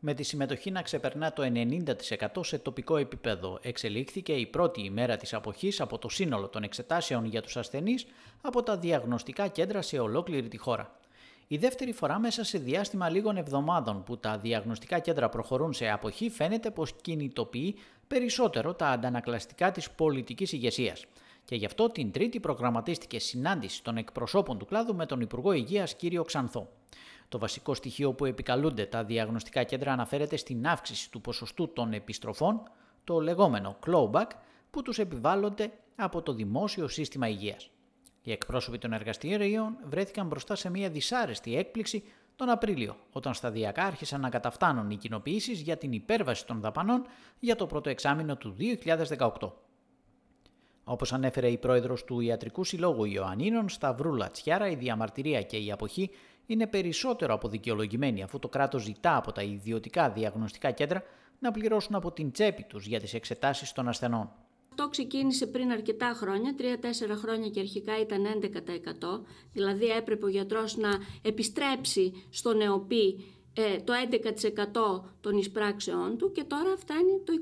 με τη συμμετοχή να ξεπερνά το 90% σε τοπικό επίπεδο. Εξελίχθηκε η πρώτη ημέρα της αποχής από το σύνολο των εξετάσεων για τους ασθενείς από τα διαγνωστικά κέντρα σε ολόκληρη τη χώρα. Η δεύτερη φορά μέσα σε διάστημα λίγων εβδομάδων που τα διαγνωστικά κέντρα προχωρούν σε αποχή φαίνεται πως κινητοποιεί περισσότερο τα αντανακλαστικά της πολιτικής ηγεσίας. Και γι' αυτό την Τρίτη προγραμματίστηκε συνάντηση των εκπροσώπων του κλάδου με τον Υπουργό Υγείας κ. Ξανθό. Το βασικό στοιχείο που επικαλούνται τα διαγνωστικά κέντρα αναφέρεται στην αύξηση του ποσοστού των επιστροφών, το λεγόμενο clawback, που τους επιβάλλονται από το δημόσιο σύστημα υγείας. Οι εκπρόσωποι των εργαστηρίων βρέθηκαν μπροστά σε μια δυσάρεστη έκπληξη τον Απρίλιο, όταν σταδιακά άρχισαν να καταφτάνουν οι κοινοποιήσεις για την υπέρβαση των δαπανών για το πρώτο εξάμεινο του 2018. Όπως ανέφερε η πρόεδρος του Ιατρικού Συλλόγου Ιωαννίνων, Σταυρούλα Τσιάρα, η διαμαρτυρία και η αποχή είναι περισσότερο από δικαιολογημένη, αφού το κράτος ζητά από τα ιδιωτικά διαγνωστικά κέντρα να πληρώσουν από την τσέπη τους για τις εξετάσεις των ασθενών. Αυτό ξεκίνησε πριν αρκετά χρόνια, 3-4 χρόνια και αρχικά ήταν 11%. Δηλαδή έπρεπε ο γιατρός να επιστρέψει στο νεοπή ε, το 11% των εισπράξεών του και τώρα φτάνει το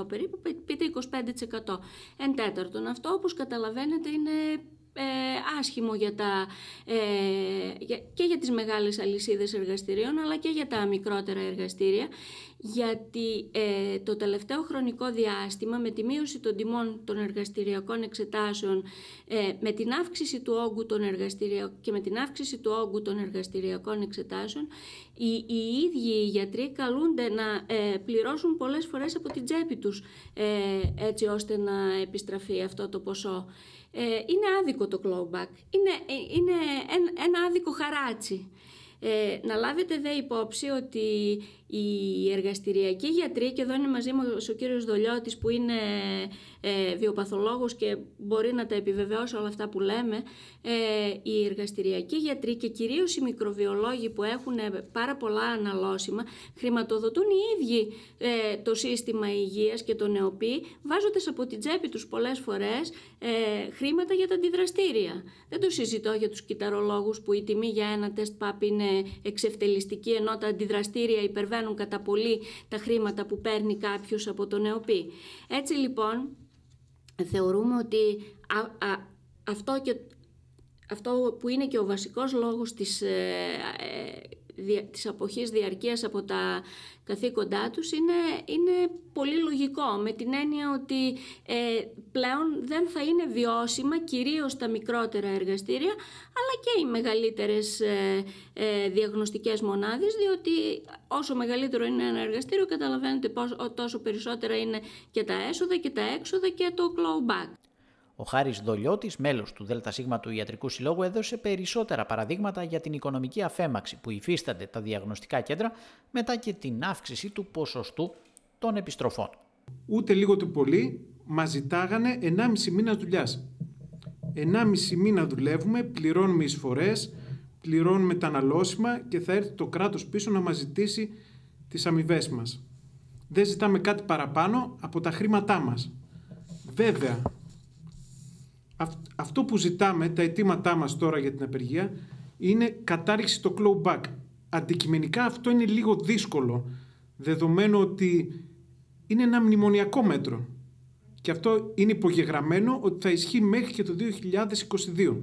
25%, 24% περίπου, πείτε 25%. Εν τέταρτον, αυτό όπως καταλαβαίνετε είναι ε, άσχημο για ε, και για τις μεγάλες αλυσίδες εργαστηρίων αλλά και για τα μικρότερα εργαστήρια γιατί ε, το τελευταίο χρονικό διάστημα με τη μείωση των τιμών των εργαστηριακών εξετάσεων ε, με την αύξηση του όγκου των εργαστηριακών και με την αύξηση του όγκου των εργαστηριακών εξετάσεων οι, οι ίδιοι οι γιατροί καλούνται να ε, πληρώσουν πολλές φορές από την τσέπη τους έτσι ώστε να επιστραφεί αυτό το ποσό. Ε, είναι άδικο το κλόμπακ. Είναι, ε, είναι ένα άδικο χαράτσι. Ε, να λάβετε δε υπόψη ότι οι εργαστηριακοί γιατροί, και εδώ είναι μαζί μου ο κύριος Δολιώτης που είναι ε, βιοπαθολόγος και μπορεί να τα επιβεβαιώσει όλα αυτά που λέμε, ε, οι εργαστηριακοί γιατροί και κυρίως οι μικροβιολόγοι που έχουν ε, πάρα πολλά αναλώσιμα χρηματοδοτούν οι ίδιοι ε, το σύστημα υγείας και το νεοπή βάζοντας από την τσέπη τους πολλές φορές ε, χρήματα για τα αντιδραστήρια. Δεν το συζητώ για τους κυταρολόγους που η τιμή για ένα τεστ παπ είναι εξευτελιστική ενώ τα αντιδραστήρια υπερβαίνουν κατά πολύ τα χρήματα που παίρνει κάποιος από τον ΕΟΠΗ. Έτσι λοιπόν θεωρούμε ότι αυτό, και, αυτό που είναι και ο βασικός λόγος της ε, ε, της αποχής διαρκείας από τα καθήκοντά τους είναι, είναι πολύ λογικό με την έννοια ότι ε, πλέον δεν θα είναι βιώσιμα κυρίως τα μικρότερα εργαστήρια αλλά και οι μεγαλύτερες ε, ε, διαγνωστικές μονάδες διότι όσο μεγαλύτερο είναι ένα εργαστήριο καταλαβαίνετε πόσο, τόσο περισσότερα είναι και τα έσοδα και τα έξοδα και το clawback. Ο Χάρη Δολιώτης, μέλος του ΔΣ του Ιατρικού Συλλόγου, έδωσε περισσότερα παραδείγματα για την οικονομική αφέμαξη που υφίστανται τα διαγνωστικά κέντρα μετά και την αύξηση του ποσοστού των επιστροφών. Ούτε λίγο του πολύ μας ζητάγανε 1,5 μήνα δουλειάς. 1,5 μήνα δουλεύουμε, πληρώνουμε εισφορές, πληρώνουμε τα αναλώσιμα και θα έρθει το κράτος πίσω να μας ζητήσει τις αμοιβές μας. Δεν ζητάμε κάτι παραπάνω από τα χρήματά μας. Βέβαια, αυτό που ζητάμε, τα αιτήματά μας τώρα για την απεργία, είναι κατάρριξη το clawback. Αντικειμενικά αυτό είναι λίγο δύσκολο, δεδομένου ότι είναι ένα μνημονιακό μέτρο. Και αυτό είναι υπογεγραμμένο ότι θα ισχύει μέχρι και το 2022.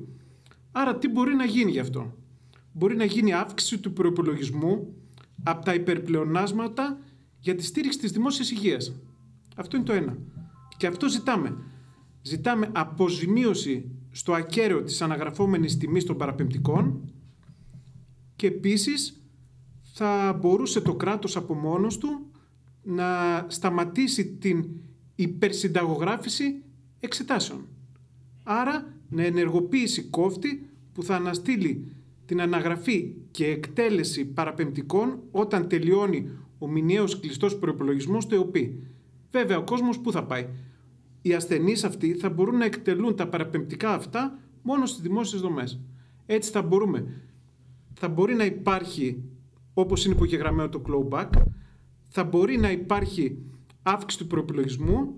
Άρα τι μπορεί να γίνει γι' αυτό. Μπορεί να γίνει αύξηση του προπολογισμού από τα υπερπλεονάσματα για τη στήριξη της δημόσιας υγείας. Αυτό είναι το ένα. Και αυτό ζητάμε ζητάμε αποζημίωση στο ακέραιο της αναγραφόμενης τιμής των παραπεμπτικών και επίσης θα μπορούσε το κράτος από μόνος του να σταματήσει την υπερσυνταγογράφηση εξετάσεων. Άρα να ενεργοποιήσει κόφτη που θα αναστείλει την αναγραφή και εκτέλεση παραπεμπτικών όταν τελειώνει ο μηνιαίος κλειστός προϋπολογισμός του ΕΟΠΗ. Βέβαια ο κόσμος πού θα πάει οι ασθενείς αυτοί θα μπορούν να εκτελούν τα παραπεμπτικά αυτά μόνο στις δημόσιες δομές. Έτσι θα μπορούμε. Θα μπορεί να υπάρχει, όπως είναι υπογεγραμμένο το clawback, θα μπορεί να υπάρχει αύξηση του προπολογισμού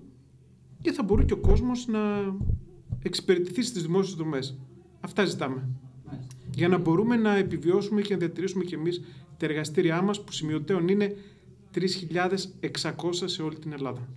και θα μπορεί και ο κόσμος να εξυπηρετηθεί στις δημόσιες δομές. Αυτά ζητάμε. Για να μπορούμε να επιβιώσουμε και να διατηρήσουμε κι εμείς τα εργαστήριά μας που σημειωτέων είναι 3.600 σε όλη την Ελλάδα.